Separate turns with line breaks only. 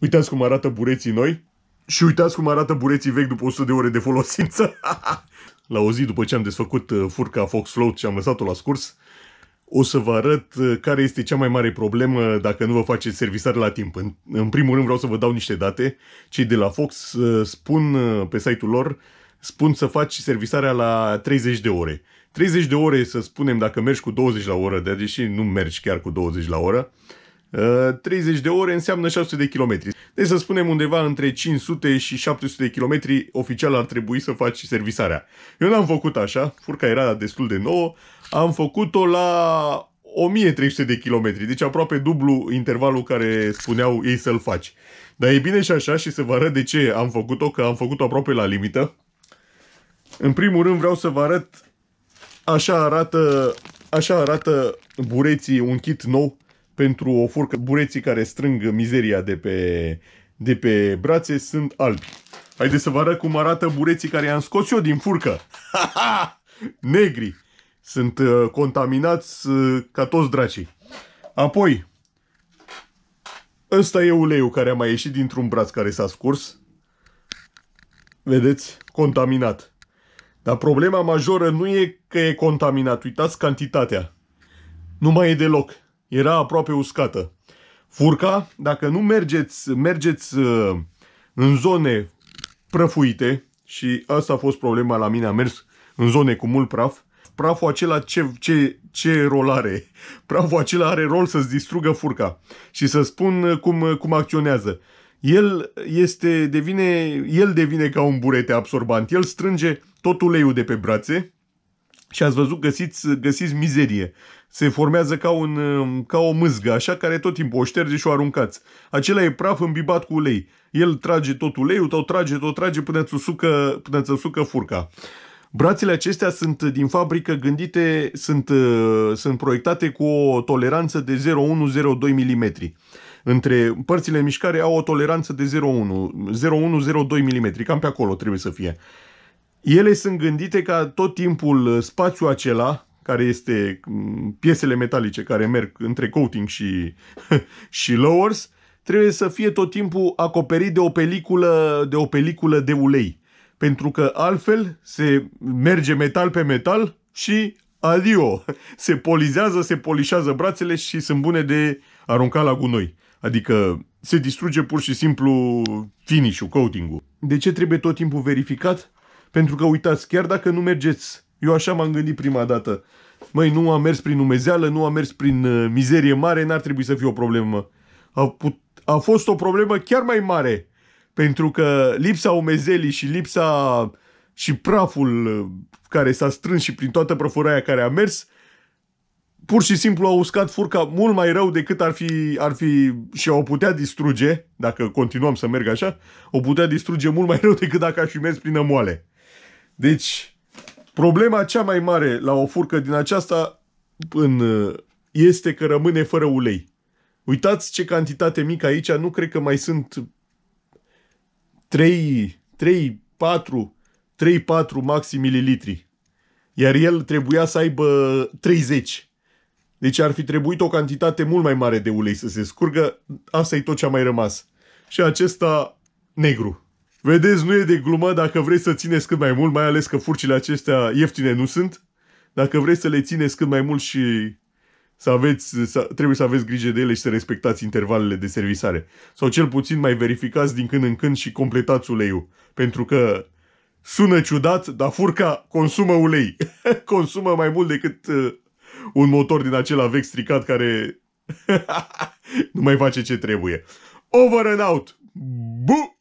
Uitați cum arată bureții noi și uitați cum arată bureții vechi după 100 de ore de folosință. la o zi după ce am desfăcut uh, furca Fox Float și am lăsat-o la scurs, o să vă arăt uh, care este cea mai mare problemă dacă nu vă faceți servisare la timp. În, primul rând vreau să vă dau niște date. Cei de la Fox uh, spun pe site-ul lor spun să faci servisarea la 30 de ore. 30 de ore, să spunem, dacă mergi cu 20 la oră, deși nu mergi chiar cu 20 la oră, 30 uh, de ore înseamnă 600 de kilometri. Deci să spunem undeva între 500 și 700 de kilometri oficial ar trebui să faci servisarea. Eu n-am făcut așa, furca era destul de nouă, am făcut-o la 1300 de kilometri, deci aproape dublu intervalul care spuneau ei să-l faci. Dar e bine și așa și să vă arăt de ce am făcut-o, că am făcut-o aproape la limită. În primul rând vreau să vă arăt, așa arată, așa arată bureții un kit nou pentru o furcă. Bureții care strâng mizeria de pe, de pe brațe sunt albi. Haideți să vă arăt cum arată bureții care i-am scos eu din furcă. Negri. Sunt uh, contaminați uh, ca toți dracii. Apoi, ăsta e uleiul care a mai ieșit dintr-un braț care s-a scurs. Vedeți? Contaminat. Dar problema majoră nu e că e contaminat. Uitați cantitatea. Nu mai e deloc. Era aproape uscată. Furca, dacă nu mergeți, mergeți uh, în zone prăfuite, și asta a fost problema la mine, am mers în zone cu mult praf, praful acela ce, ce, ce rol are? Praful acela are rol să-ți distrugă furca și să spun uh, cum, uh, cum acționează. El, este, devine, el devine ca un burete absorbant, el strânge tot uleiul de pe brațe, și ați văzut, găsiți, găsiți mizerie. Se formează ca, un, ca o mâzgă, așa, care tot timpul o șterge și o aruncați. Acela e praf îmbibat cu ulei. El trage tot uleiul tău, trage, tot trage până ți usucă, până ți usucă furca. Brațele acestea sunt din fabrică gândite, sunt, sunt proiectate cu o toleranță de 0,1-0,2 mm. Între părțile mișcare au o toleranță de 0,1, 0,1-0,2 mm, cam pe acolo trebuie să fie ele sunt gândite ca tot timpul uh, spațiul acela, care este mm, piesele metalice care merg între coating și, și lowers, trebuie să fie tot timpul acoperit de o peliculă de, o peliculă de ulei. Pentru că altfel se merge metal pe metal și adio, se polizează, se polișează brațele și sunt bune de aruncat la gunoi. Adică se distruge pur și simplu finish-ul, coating-ul. De ce trebuie tot timpul verificat? Pentru că uitați, chiar dacă nu mergeți, eu așa m-am gândit prima dată, măi, nu am mers prin umezeală, nu am mers prin uh, mizerie mare, n-ar trebui să fie o problemă. A, put, a fost o problemă chiar mai mare, pentru că lipsa umezelii și lipsa și praful uh, care s-a strâns și prin toată prăfuraia care a mers, pur și simplu au uscat furca mult mai rău decât ar fi, ar fi și o putea distruge, dacă continuăm să merg așa, o putea distruge mult mai rău decât dacă aș fi mers prin amoale. Deci, problema cea mai mare la o furcă din aceasta în, uh, este că rămâne fără ulei. Uitați ce cantitate mică aici, nu cred că mai sunt 3, 3, 4, 3, 4 maxim mililitri. Iar el trebuia să aibă 30. Deci ar fi trebuit o cantitate mult mai mare de ulei să se scurgă. Asta e tot ce a mai rămas. Și acesta negru. Vedeți, nu e de glumă dacă vrei să țineți cât mai mult, mai ales că furcile acestea ieftine nu sunt. Dacă vrei să le țineți cât mai mult și să aveți, să, trebuie să aveți grijă de ele și să respectați intervalele de servisare. Sau cel puțin mai verificați din când în când și completați uleiul. Pentru că sună ciudat, dar furca consumă ulei. consumă mai mult decât uh, un motor din acela vechi stricat care nu mai face ce trebuie. Over and out! Buh!